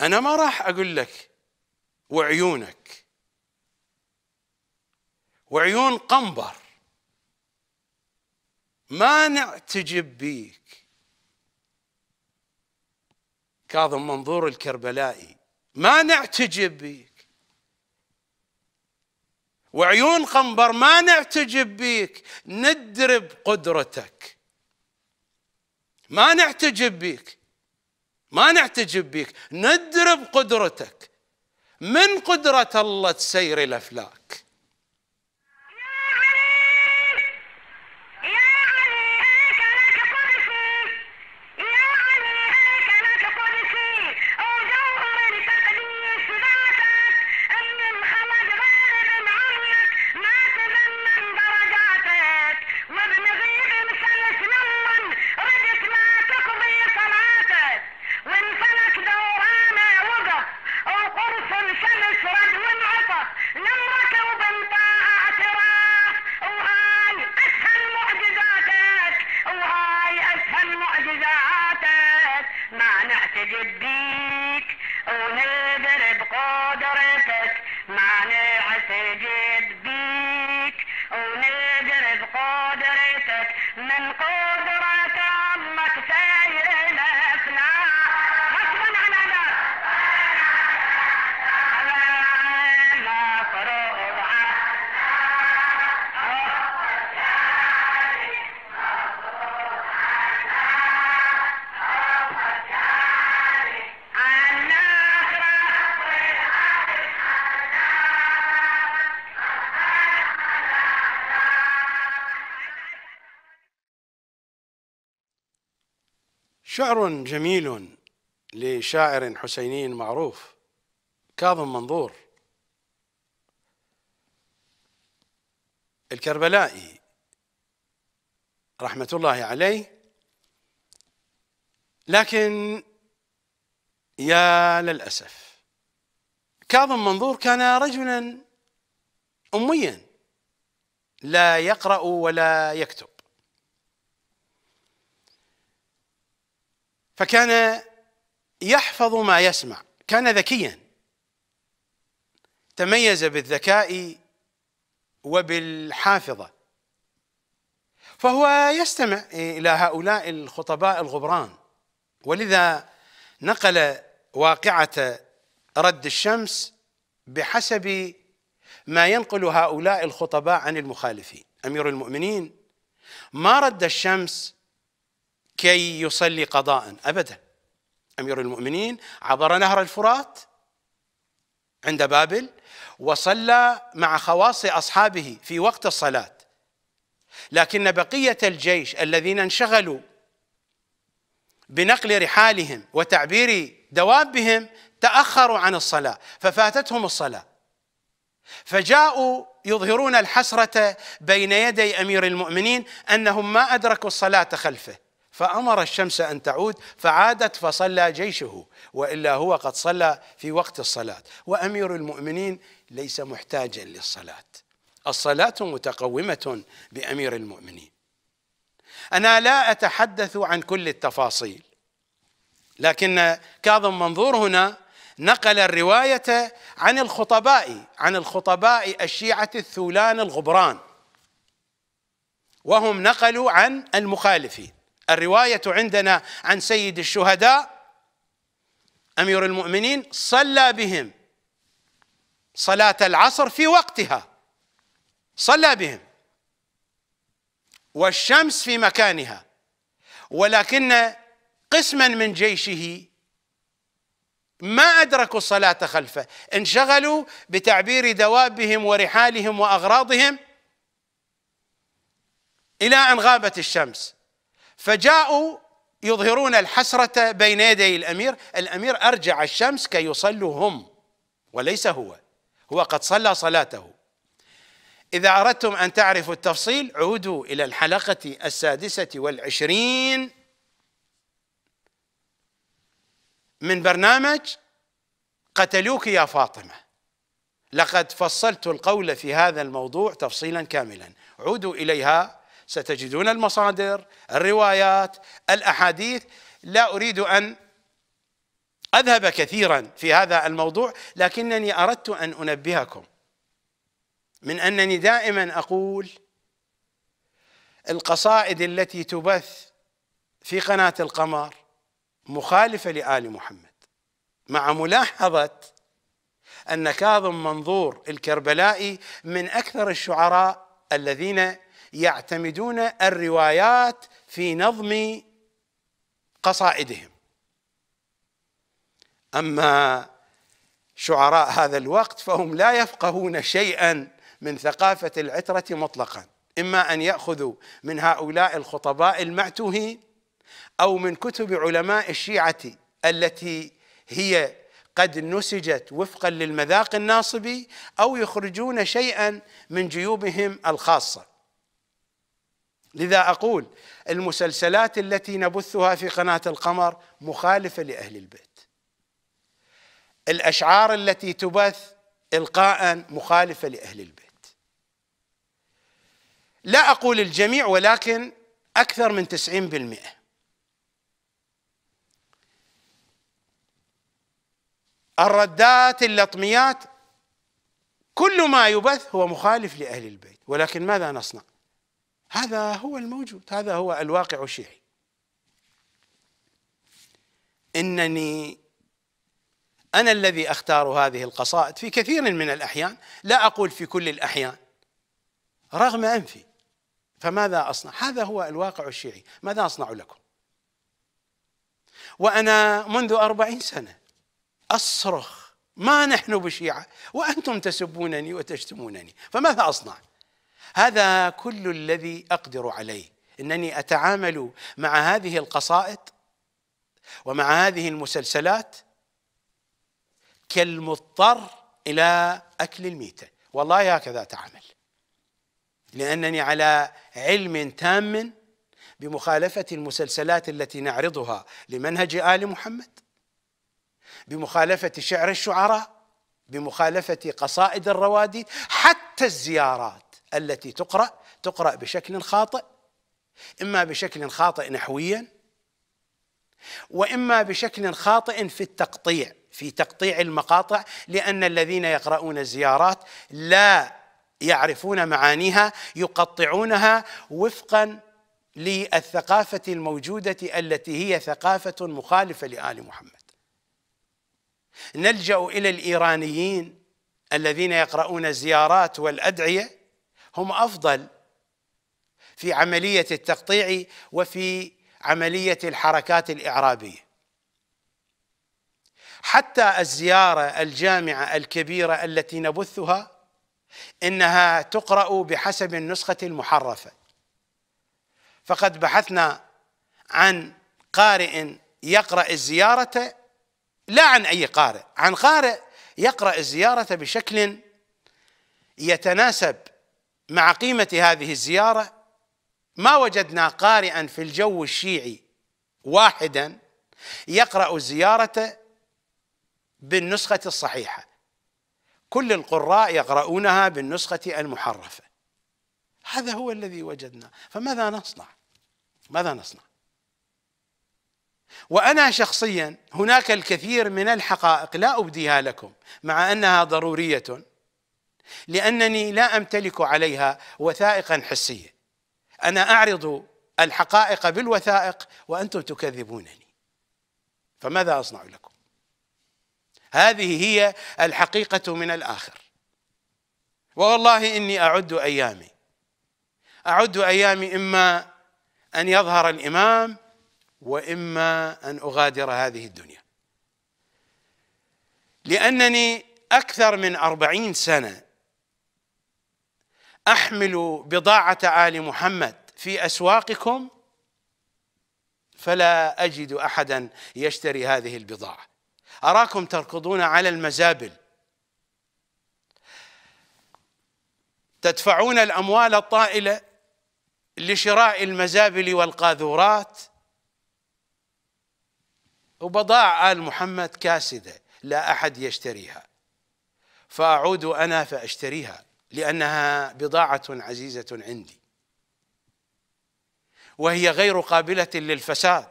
أنا ما راح أقول لك وعيونك وعيون قنبر ما نعتجب بيك كاظم منظور الكربلائي ما نعتجب بيك وعيون قنبر ما نعتجب بيك ندرب قدرتك ما نعتجب بيك ما نعتجب بك ندرب قدرتك من قدرة الله تسير الأفلاك شعر جميل لشاعر حسيني معروف كاظم منظور الكربلائي رحمة الله عليه لكن يا للأسف كاظم منظور كان رجلا أميا لا يقرأ ولا يكتب فكان يحفظ ما يسمع كان ذكيا تميز بالذكاء وبالحافظه فهو يستمع الى هؤلاء الخطباء الغبران ولذا نقل واقعه رد الشمس بحسب ما ينقل هؤلاء الخطباء عن المخالفين امير المؤمنين ما رد الشمس كي يصلي قضاء ابدا امير المؤمنين عبر نهر الفرات عند بابل وصلى مع خواص اصحابه في وقت الصلاه لكن بقيه الجيش الذين انشغلوا بنقل رحالهم وتعبير دوابهم تاخروا عن الصلاه ففاتتهم الصلاه فجاءوا يظهرون الحسره بين يدي امير المؤمنين انهم ما ادركوا الصلاه خلفه فأمر الشمس أن تعود فعادت فصلى جيشه وإلا هو قد صلى في وقت الصلاة وأمير المؤمنين ليس محتاجا للصلاة الصلاة متقومة بأمير المؤمنين أنا لا أتحدث عن كل التفاصيل لكن كاظم منظور هنا نقل الرواية عن الخطباء عن الخطباء الشيعة الثولان الغبران وهم نقلوا عن المخالفين الرواية عندنا عن سيد الشهداء أمير المؤمنين صلى بهم صلاة العصر في وقتها صلى بهم والشمس في مكانها ولكن قسما من جيشه ما أدركوا الصلاة خلفه انشغلوا بتعبير دوابهم ورحالهم وأغراضهم إلى أن غابت الشمس فجاءوا يظهرون الحسرة بين يدي الأمير الأمير أرجع الشمس كي يصلوا هم وليس هو هو قد صلى صلاته إذا أردتم أن تعرفوا التفصيل عودوا إلى الحلقة السادسة والعشرين من برنامج قتلوك يا فاطمة لقد فصلت القول في هذا الموضوع تفصيلا كاملا عودوا إليها ستجدون المصادر الروايات الأحاديث لا أريد أن أذهب كثيرا في هذا الموضوع لكنني أردت أن أنبهكم من أنني دائما أقول القصائد التي تبث في قناة القمر مخالفة لآل محمد مع ملاحظة أن كاظم منظور الكربلائي من أكثر الشعراء الذين يعتمدون الروايات في نظم قصائدهم اما شعراء هذا الوقت فهم لا يفقهون شيئا من ثقافه العتره مطلقا اما ان ياخذوا من هؤلاء الخطباء المعتوهين او من كتب علماء الشيعه التي هي قد نسجت وفقا للمذاق الناصبي او يخرجون شيئا من جيوبهم الخاصه لذا اقول المسلسلات التي نبثها في قناه القمر مخالفه لاهل البيت. الاشعار التي تبث القاء مخالفه لاهل البيت. لا اقول الجميع ولكن اكثر من 90% الردات اللطميات كل ما يبث هو مخالف لاهل البيت ولكن ماذا نصنع؟ هذا هو الموجود هذا هو الواقع الشيعي انني انا الذي اختار هذه القصائد في كثير من الاحيان لا اقول في كل الاحيان رغم انفي فماذا اصنع؟ هذا هو الواقع الشيعي، ماذا اصنع لكم؟ وانا منذ أربعين سنه اصرخ ما نحن بشيعه وانتم تسبونني وتشتمونني، فماذا اصنع؟ هذا كل الذي اقدر عليه انني اتعامل مع هذه القصائد ومع هذه المسلسلات كالمضطر الى اكل الميته والله هكذا اتعامل لانني على علم تام بمخالفه المسلسلات التي نعرضها لمنهج ال محمد بمخالفه شعر الشعراء بمخالفه قصائد الرواديد حتى الزيارات التي تقرأ تقرأ بشكل خاطئ إما بشكل خاطئ نحويا وإما بشكل خاطئ في التقطيع في تقطيع المقاطع لأن الذين يقرؤون الزيارات لا يعرفون معانيها يقطعونها وفقا للثقافة الموجودة التي هي ثقافة مخالفة لآل محمد نلجأ إلى الإيرانيين الذين يقرؤون الزيارات والأدعية هم افضل في عمليه التقطيع وفي عمليه الحركات الاعرابيه حتى الزياره الجامعه الكبيره التي نبثها انها تقرا بحسب النسخه المحرفه فقد بحثنا عن قارئ يقرا الزياره لا عن اي قارئ عن قارئ يقرا الزياره بشكل يتناسب مع قيمة هذه الزيارة ما وجدنا قارئا في الجو الشيعي واحدا يقرأ الزيارة بالنسخة الصحيحة كل القراء يقرؤونها بالنسخة المحرفة هذا هو الذي وجدناه فماذا نصنع ماذا نصنع وأنا شخصيا هناك الكثير من الحقائق لا أبديها لكم مع أنها ضرورية لانني لا امتلك عليها وثائقا حسيه انا اعرض الحقائق بالوثائق وانتم تكذبونني فماذا اصنع لكم هذه هي الحقيقه من الاخر والله اني اعد ايامي اعد ايامي اما ان يظهر الامام واما ان اغادر هذه الدنيا لانني اكثر من أربعين سنه احمل بضاعه ال محمد في اسواقكم فلا اجد احدا يشتري هذه البضاعه اراكم تركضون على المزابل تدفعون الاموال الطائله لشراء المزابل والقاذورات وبضاع ال محمد كاسده لا احد يشتريها فاعود انا فاشتريها لأنها بضاعة عزيزة عندي وهي غير قابلة للفساد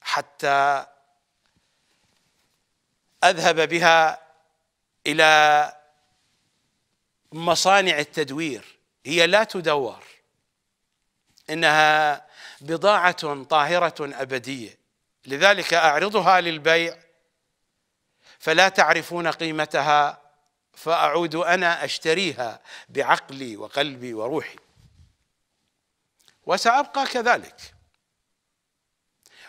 حتى أذهب بها إلى مصانع التدوير هي لا تدور إنها بضاعة طاهرة أبدية لذلك أعرضها للبيع فلا تعرفون قيمتها فأعود أنا أشتريها بعقلي وقلبي وروحي وسأبقى كذلك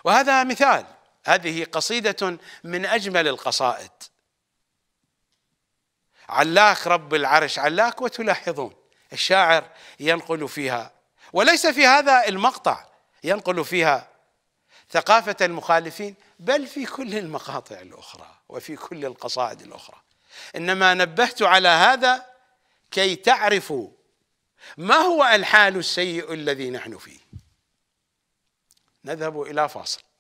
وهذا مثال هذه قصيدة من أجمل القصائد علاك رب العرش علاك وتلاحظون الشاعر ينقل فيها وليس في هذا المقطع ينقل فيها ثقافة المخالفين بل في كل المقاطع الأخرى وفي كل القصائد الأخرى انما نبهت على هذا كي تعرفوا ما هو الحال السيء الذي نحن فيه نذهب الى فاصل